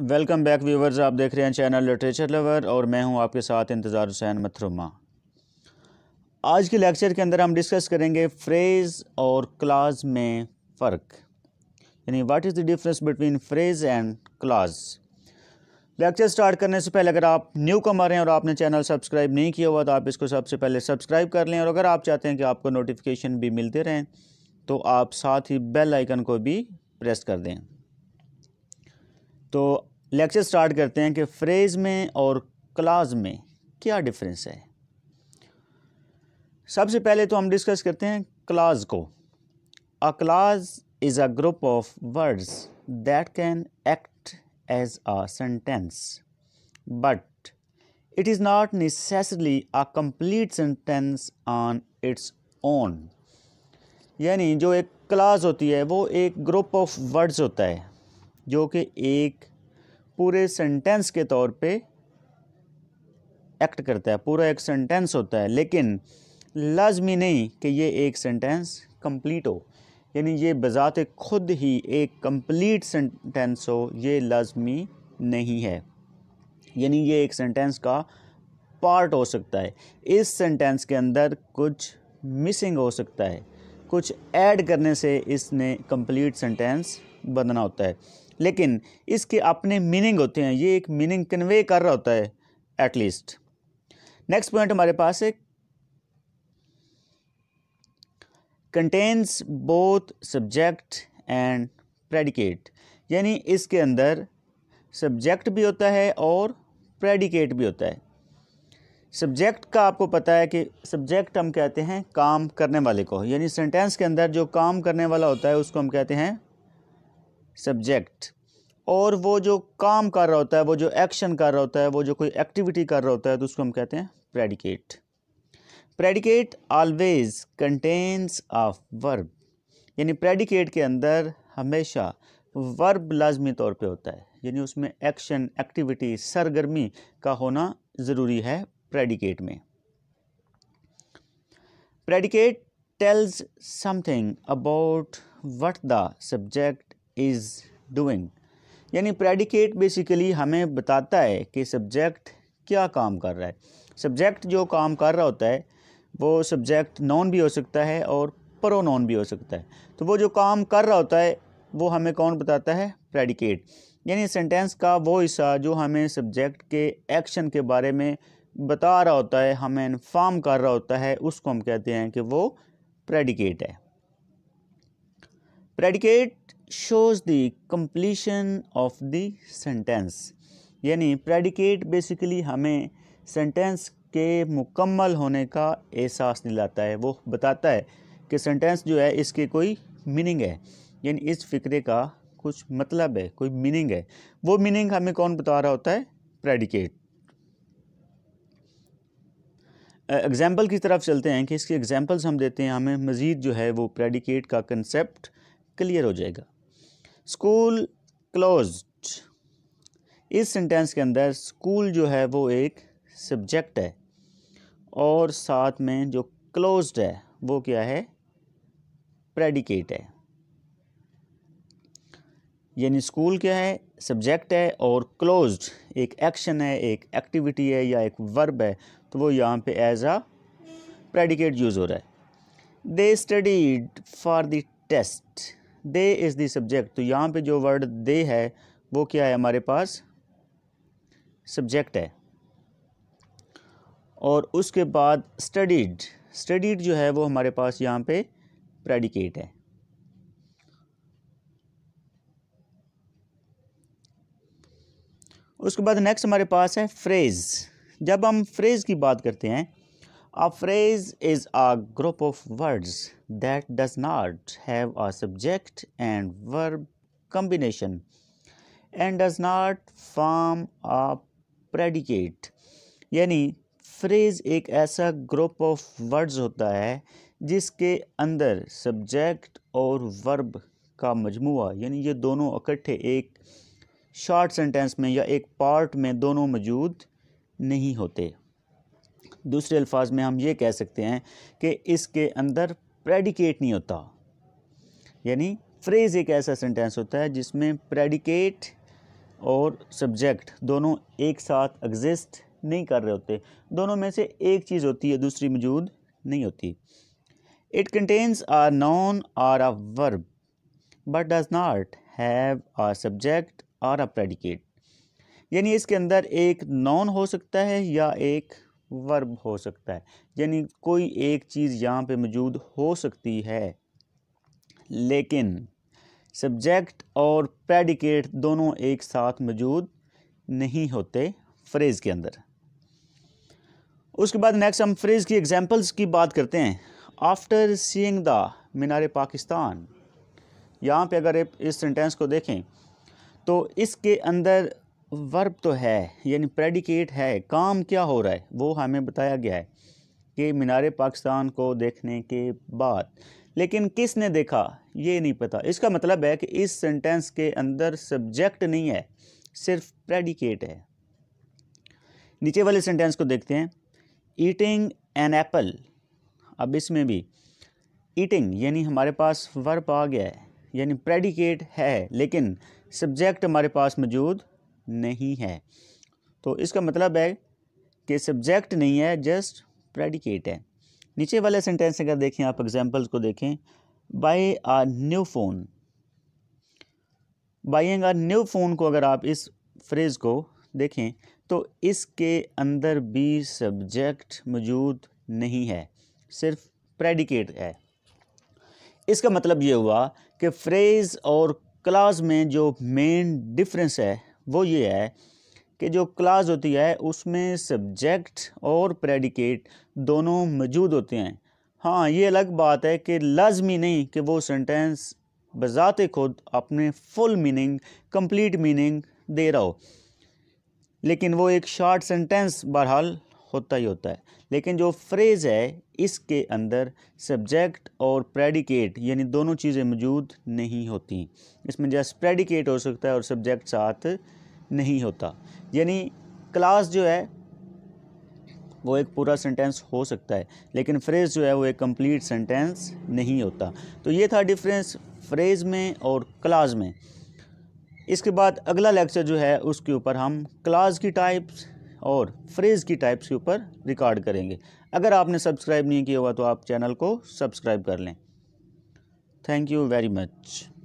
welcome back viewers आप देख रहे हैं चैनल लिटरेचर लवर और मैं हूं आपके साथ इंतज़ार हुसैन मथरुमा आज के लेक्चर के अंदर हम डिस्कस करेंगे फ्रेज़ और क्लाज में फ़र्क यानी what is the difference between phrase and clause lecture start करने से पहले अगर आप न्यू कमर हैं और आपने चैनल सब्सक्राइब नहीं किया हुआ तो आप इसको सबसे पहले सब्सक्राइब कर लें और अगर आप चाहते हैं कि आपको नोटिफिकेशन भी मिलते रहें तो आप साथ ही बेल आइकन को भी प्रेस कर दें तो लेक्चर स्टार्ट करते हैं कि फ्रेज़ में और क्लाज में क्या डिफरेंस है सबसे पहले तो हम डिस्कस करते हैं क्लाज को a clause is a group of words that can act as a sentence but it is not necessarily a complete sentence on its own यानी जो एक क्लास होती है वो एक ग्रुप ऑफ वर्ड्स होता है जो कि एक पूरे सेंटेंस के तौर पे एक्ट करता है पूरा एक सेंटेंस होता है लेकिन लाजमी नहीं कि ये एक सेंटेंस कंप्लीट हो यानी ये बज़ात खुद ही एक कंप्लीट सेंटेंस हो ये लाजमी नहीं है यानी ये एक सेंटेंस का पार्ट हो सकता है इस सेंटेंस के अंदर कुछ मिसिंग हो सकता है कुछ ऐड करने से इसने कंप्लीट सेंटेंस बनना होता है लेकिन इसके अपने मीनिंग होते हैं ये एक मीनिंग कन्वे कर रहा होता है एटलीस्ट नेक्स्ट पॉइंट हमारे पास है contains both subject and predicate यानी इसके अंदर सब्जेक्ट भी होता है और प्रेडिकेट भी होता है सब्जेक्ट का आपको पता है कि सब्जेक्ट हम कहते हैं काम करने वाले को यानी सेंटेंस के अंदर जो काम करने वाला होता है उसको हम कहते हैं सब्जेक्ट और वो जो काम कर रहा होता है वो जो एक्शन कर रहा होता है वो जो कोई एक्टिविटी कर रहा होता है तो उसको हम कहते हैं predicate predicate always contains of verb यानी प्रेडिकेट के अंदर हमेशा वर्ब लाजमी तौर पे होता है यानी उसमें एक्शन एक्टिविटी सरगर्मी का होना ज़रूरी है प्रेडिकेट में predicate tells something about what the subject is doing यानी प्रेडिकेट बेसिकली हमें बताता है कि सब्जेक्ट क्या काम कर रहा है सब्जेक्ट जो काम कर रहा होता है वो सब्जेक्ट नॉन भी हो सकता है और प्रो नॉन भी हो सकता है तो वो जो काम कर रहा होता है वो हमें कौन बताता है प्रेडिकेट यानी सेंटेंस का वो हिस्सा जो हमें सब्जेक्ट के एक्शन के बारे में बता रहा होता है हमें इन्फॉर्म कर रहा होता है उसको हम कहते हैं कि वो प्रेडिकेट है predicate shows the completion of the sentence यानी प्रेडिकेट बेसिकली हमें सेंटेंस के मुकम्मल होने का एहसास दिलाता है वो बताता है कि सेंटेंस जो है इसके कोई मीनिंग है यानी इस फ़िक्रे का कुछ मतलब है कोई मीनिंग है वो मीनिंग हमें कौन बता रहा होता है प्रेडिकेट एग्ज़ाम्पल की तरफ चलते हैं कि इसके एग्ज़ाम्पल्स हम देते हैं हमें मज़ीद जो है वो प्रेडिकेट का कंसेप्ट क्लियर हो जाएगा स्कूल क्लोज इस सेंटेंस के अंदर स्कूल जो है वो एक सब्जेक्ट है और साथ में जो क्लोज्ड है वो क्या है प्रेडिकेट है यानी स्कूल क्या है सब्जेक्ट है और क्लोज्ड एक एक्शन है एक एक्टिविटी है या एक वर्ब है तो वो यहाँ पे एज आ प्रेडिकेट यूज़ हो रहा है they studied for the test they is the subject तो यहाँ पे जो वर्ड दे है वो क्या है हमारे पास सब्जेक्ट है और उसके बाद स्टडीड स्टडीड जो है वो हमारे पास यहाँ पे प्रेडिकेट है उसके बाद नेक्स्ट हमारे पास है फ्रेज़ जब हम फ्रेज़ की बात करते हैं a phrase is a group of words that does not have a subject and verb combination and does not form a predicate यानी फ्रेज़ एक ऐसा ग्रुप ऑफ वर्ड्स होता है जिसके अंदर सब्जेक्ट और वर्ब का मजमू यानी ये दोनों इकट्ठे एक शॉर्ट सेंटेंस में या एक पार्ट में दोनों मौजूद नहीं होते दूसरे अल्फाज में हम ये कह सकते हैं कि इसके अंदर प्रेडिकेट नहीं होता यानी फ्रेज़ एक ऐसा सेंटेंस होता है जिसमें प्रेडिकेट और सब्जेक्ट दोनों एक साथ एग्जिस्ट नहीं कर रहे होते दोनों में से एक चीज़ होती है दूसरी मौजूद नहीं होती it contains or noun or a verb but does not have or subject or a predicate यानी इसके अंदर एक नॉन हो सकता है या एक वर्ब हो सकता है यानी कोई एक चीज़ यहाँ पे मौजूद हो सकती है लेकिन सब्जेक्ट और प्रेडिकेट दोनों एक साथ मौजूद नहीं होते फ्रेज़ के अंदर उसके बाद नेक्स्ट हम फ्रेज़ की एग्जांपल्स की बात करते हैं after seeing the Minar Pakistan यहाँ पे अगर इस सेंटेंस को देखें तो इसके अंदर वर्ब तो है यानी प्रेडिकेट है काम क्या हो रहा है वो हमें बताया गया है कि मीनार पाकिस्तान को देखने के बाद लेकिन किसने देखा ये नहीं पता इसका मतलब है कि इस सेंटेंस के अंदर सब्जेक्ट नहीं है सिर्फ प्रेडिकेट है नीचे वाले सेंटेंस को देखते हैं ईटिंग एन एप्पल अब इसमें भी ईटिंग यानी हमारे पास वर्ब आ गया है यानी प्रेडिकेट है लेकिन सब्जेक्ट हमारे पास मौजूद नहीं है तो इसका मतलब है कि सब्जेक्ट नहीं है जस्ट प्रेडिकेट है नीचे वाले सेंटेंस अगर देखें आप एग्जांपल्स को देखें buy a new phone buying a new phone को अगर आप इस फ्रेज़ को देखें तो इसके अंदर भी सब्जेक्ट मौजूद नहीं है सिर्फ प्रेडिकेट है इसका मतलब ये हुआ कि फ्रेज़ और क्लास में जो मेन डिफरेंस है वो ये है कि जो क्लास होती है उसमें सब्जेक्ट और प्रेडिकेट दोनों मौजूद होते हैं हाँ ये अलग बात है कि लाजमी नहीं कि वो सेंटेंस बजाते खुद अपने फुल मीनिंग कंप्लीट मीनिंग दे रहा हो लेकिन वो एक शॉर्ट सेंटेंस बहरहाल होता ही होता है लेकिन जो फ्रेज है इसके अंदर सब्जेक्ट और प्रेडिकेट यानी दोनों चीज़ें मौजूद नहीं होती इसमें जस्ट प्रेडिकेट हो सकता है और सब्जेक्ट साथ नहीं होता यानी क्लास जो है वो एक पूरा सेंटेंस हो सकता है लेकिन फ्रेज़ जो है वो एक कंप्लीट सेंटेंस नहीं होता तो ये था डिफरेंस फ्रेज़ में और क्लाज में इसके बाद अगला लेक्चर जो है उसके ऊपर हम क्लाज की टाइप्स और फ्रेज़ की टाइप्स के ऊपर रिकॉर्ड करेंगे अगर आपने सब्सक्राइब नहीं किया हुआ तो आप चैनल को सब्सक्राइब कर लें थैंक यू वेरी मच